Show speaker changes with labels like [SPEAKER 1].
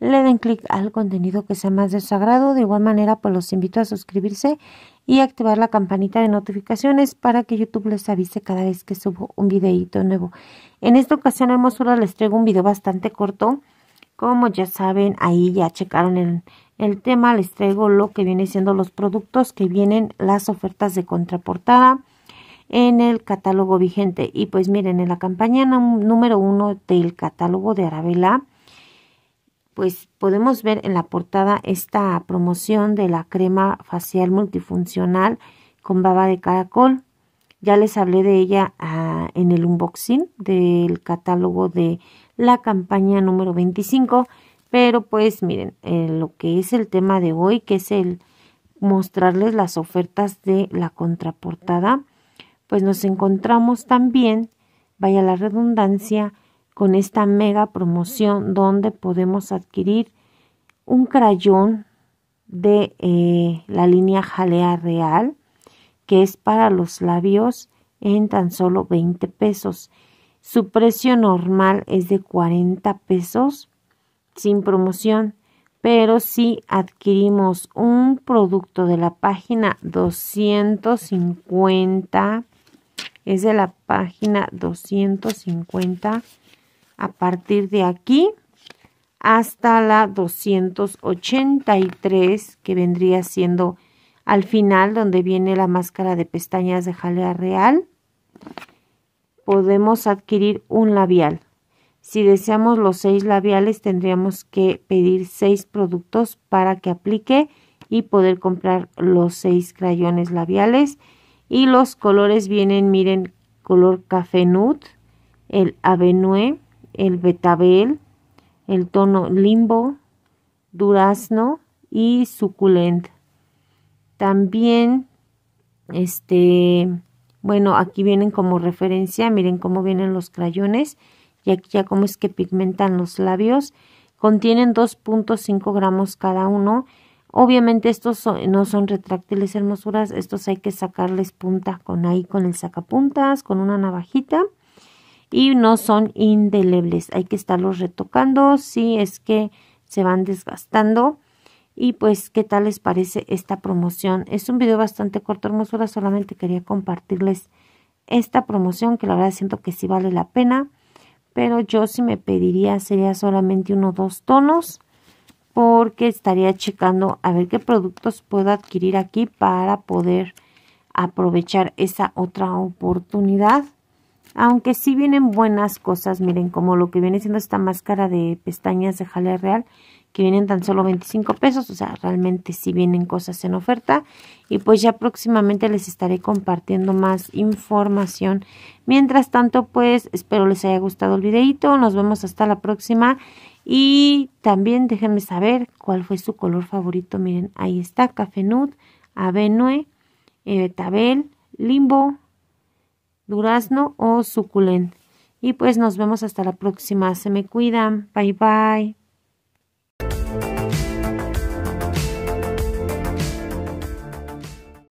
[SPEAKER 1] le den clic al contenido que sea más de su agrado. De igual manera, pues los invito a suscribirse y activar la campanita de notificaciones para que YouTube les avise cada vez que subo un videito nuevo. En esta ocasión, hermosura, les traigo un video bastante corto. Como ya saben, ahí ya checaron el, tema, les traigo lo que viene siendo los productos que vienen las ofertas de contraportada en el catálogo vigente. Y pues miren, en la campaña número uno del catálogo de Arabella, pues podemos ver en la portada esta promoción de la crema facial multifuncional con baba de caracol. Ya les hablé de ella ah, en el unboxing del catálogo de la campaña número 25, pero pues miren, eh, lo que es el tema de hoy, que es el mostrarles las ofertas de la contraportada, pues nos encontramos también, vaya la redundancia, con esta mega promoción donde podemos adquirir un crayón de eh, la línea jalea real que es para los labios en tan solo 20 pesos. Su precio normal es de 40 pesos sin promoción, pero si adquirimos un producto de la página 250, es de la página 250 a partir de aquí hasta la 283 que vendría siendo al final donde viene la máscara de pestañas de jalea real podemos adquirir un labial si deseamos los seis labiales tendríamos que pedir seis productos para que aplique y poder comprar los seis crayones labiales y los colores vienen miren color café nut, el avenue el betabel, el tono limbo, durazno y suculent. También, este, bueno, aquí vienen como referencia, miren cómo vienen los crayones y aquí ya cómo es que pigmentan los labios. Contienen 2.5 gramos cada uno. Obviamente estos no son retráctiles hermosuras, estos hay que sacarles punta con ahí, con el sacapuntas, con una navajita y no son indelebles. Hay que estarlos retocando si es que se van desgastando. Y pues, ¿qué tal les parece esta promoción? Es un video bastante corto, hermosura. Solamente quería compartirles esta promoción que la verdad siento que sí vale la pena. Pero yo si me pediría sería solamente uno o dos tonos porque estaría checando a ver qué productos puedo adquirir aquí para poder aprovechar esa otra oportunidad. Aunque sí vienen buenas cosas, miren, como lo que viene siendo esta máscara de pestañas de jalea real, que vienen tan solo 25 pesos, o sea, realmente sí vienen cosas en oferta. Y pues ya próximamente les estaré compartiendo más información. Mientras tanto, pues espero les haya gustado el videito, nos vemos hasta la próxima. Y también déjenme saber cuál fue su color favorito, miren, ahí está, Café Nude, Avenue, eh, Betabel, Limbo, durazno o suculent. Y pues nos vemos hasta la próxima. Se me cuidan. Bye bye.